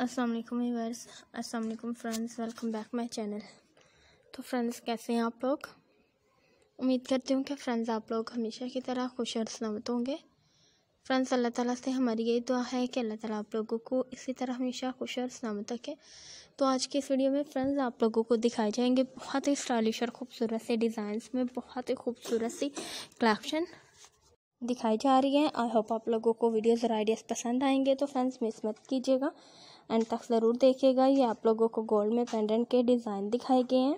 असलम वालेकुम viewers friends welcome back my channel तो friends कैसे हैं आप लोग उम्मीद करती हूँ कि फ्रेंड्स आप लोग हमेशा की तरह खुश और सलामत होंगे फ्रेंड्स अल्लाह ताला से हमारी यही दुआ है कि अल्लाह ताला आप लोगों को इसी तरह हमेशा खुश और सलामत रखे तो आज की इस वीडियो में फ्रेंड्स आप लोगों को दिखाए जाएंगे बहुत ही स्टाइलिश और ख़ूबसूरत से डिज़ाइंस में बहुत ही खूबसूरत सी कलेक्शन दिखाई जा रही है आई होप आप लोगों को वीडियोज़ और आइडियाज़ पसंद आएंगे तो फ्रेंड्स मिस मत कीजिएगा एंड तक ज़रूर देखिएगा ये आप लोगों को गोल्ड में पेंडेंट के डिज़ाइन दिखाए गए हैं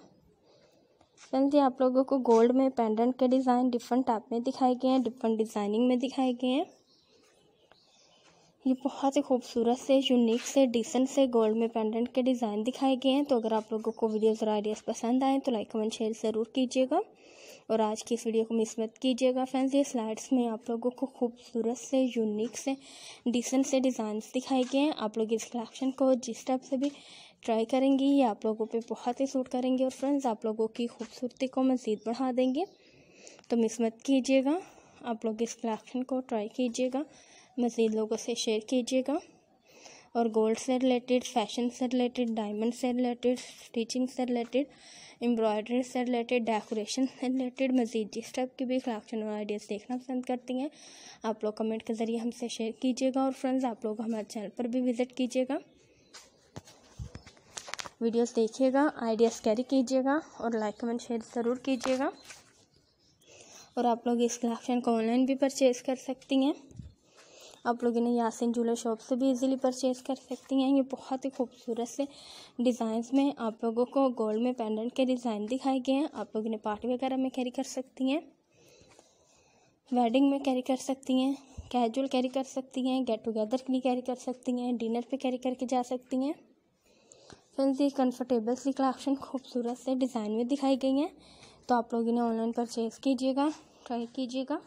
फ्रेंड्स ये आप लोगों को गोल्ड में पेंडेंट के डिज़ाइन डिफरेंट टाइप में दिखाए गए हैं डिफरेंट डिज़ाइनिंग में दिखाए गए हैं ये बहुत ही खूबसूरत से यूनिक से डिसेंट से गोल्ड में पेंडेंट के डिज़ाइन दिखाए गए हैं तो अगर आप लोगों को वीडियोज़ और आइडियाज़ पसंद आएँ तो लाइक कमेंट शेयर ज़रूर कीजिएगा और आज की इस वीडियो को मिस मत कीजिएगा फ्रेंड्स ये स्लाइड्स में आप लोगों को खूबसूरत से यूनिक से डिसेंट से डिज़ाइंस दिखाए गए हैं आप लोग इस कलेक्शन को जिस टाइप से भी ट्राई करेंगे ये आप लोगों पे बहुत ही सूट करेंगे और फ्रेंड्स आप लोगों की खूबसूरती को मज़ीद बढ़ा देंगे तो मिस मत कीजिएगा आप लोग इस कलेक्शन को ट्राई कीजिएगा मज़ीद लोगों से शेयर कीजिएगा और गोल्ड से रिलेटेड फैशन से रिलेटेड डायमंड से रिलेटेड स्टिचिंग से रिलेटेड एम्ब्रॉयडरी से रिलेटेड डेकोरेशन से रिलेटेड मज़ीद जिस टाइप की भी कलेक्शन और आइडियाज़ देखना पसंद करती हैं आप लोग कमेंट के ज़रिए हमसे शेयर कीजिएगा और फ्रेंड्स आप लोग हमारे चैनल पर भी विज़िट कीजिएगा वीडियोस देखिएगा आइडियाज़ कैरी कीजिएगा और लाइक कमेंट शेयर ज़रूर कीजिएगा और आप लोग इस कलेक्शन को ऑनलाइन भी परचेज़ कर सकती हैं आप लोग इन्हें यासिन जूलर शॉप से भी इजीली परचेज़ कर सकती हैं ये बहुत ही खूबसूरत से डिज़ाइंस में आप लोगों को गोल्ड में पेंडेंट के डिज़ाइन दिखाए गए हैं आप लोग इन्हें पार्टी वगैरह में कैरी कर सकती हैं वेडिंग में कैरी कर सकती हैं कैजुअल कैरी कर सकती हैं गेट टुगेदर के लिए कैरी कर सकती हैं डिनर पे कैरी करके जा सकती हैं फ्रेंड्स ये कंफर्टेबल सी कलेक्शन खूबसूरत से डिज़ाइन में दिखाई गई हैं तो आप लोग इन्हें ऑनलाइन परचेज़ कीजिएगा ट्राई कीजिएगा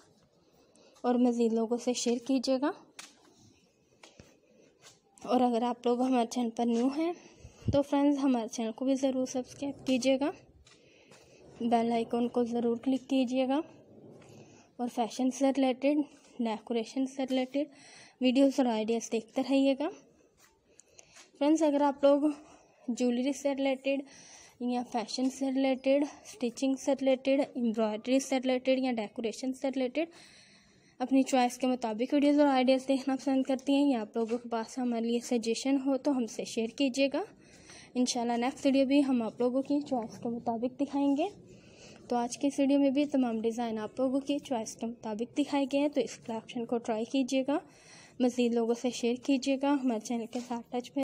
और मज़ीद लोगों से शेयर कीजिएगा और अगर आप लोग हमारे चैनल पर न्यू हैं तो फ्रेंड्स हमारे चैनल को भी ज़रूर सब्सक्राइब कीजिएगा बेल आइकॉन को ज़रूर क्लिक कीजिएगा और फैशन से रिलेटेड डेकोरेशन से रिलेटेड वीडियोस और आइडियाज़ देखते रहिएगा फ्रेंड्स अगर आप लोग ज्वेलरी से रिलेटेड या फैशन से रिलेटेड स्टिचिंग से रिलेटेड एम्ब्रॉयडरी से रिलेटेड या डेकोरेशन से रिलेटेड अपनी चॉइस के मुताबिक वीडियोज़ और आइडियाज़ देखना पसंद करती हैं या आप लोगों के पास हमारे लिए सजेशन हो तो हमसे शेयर कीजिएगा इन नेक्स्ट वीडियो भी हम आप लोगों की चॉइस के मुताबिक दिखाएंगे तो आज की वीडियो में भी तमाम डिज़ाइन आप लोगों की चॉइस के मुताबिक दिखाए गए हैं तो इस कलेक्शन को ट्राई कीजिएगा मज़ीद लोगों से शेयर कीजिएगा हमारे चैनल के साथ टच में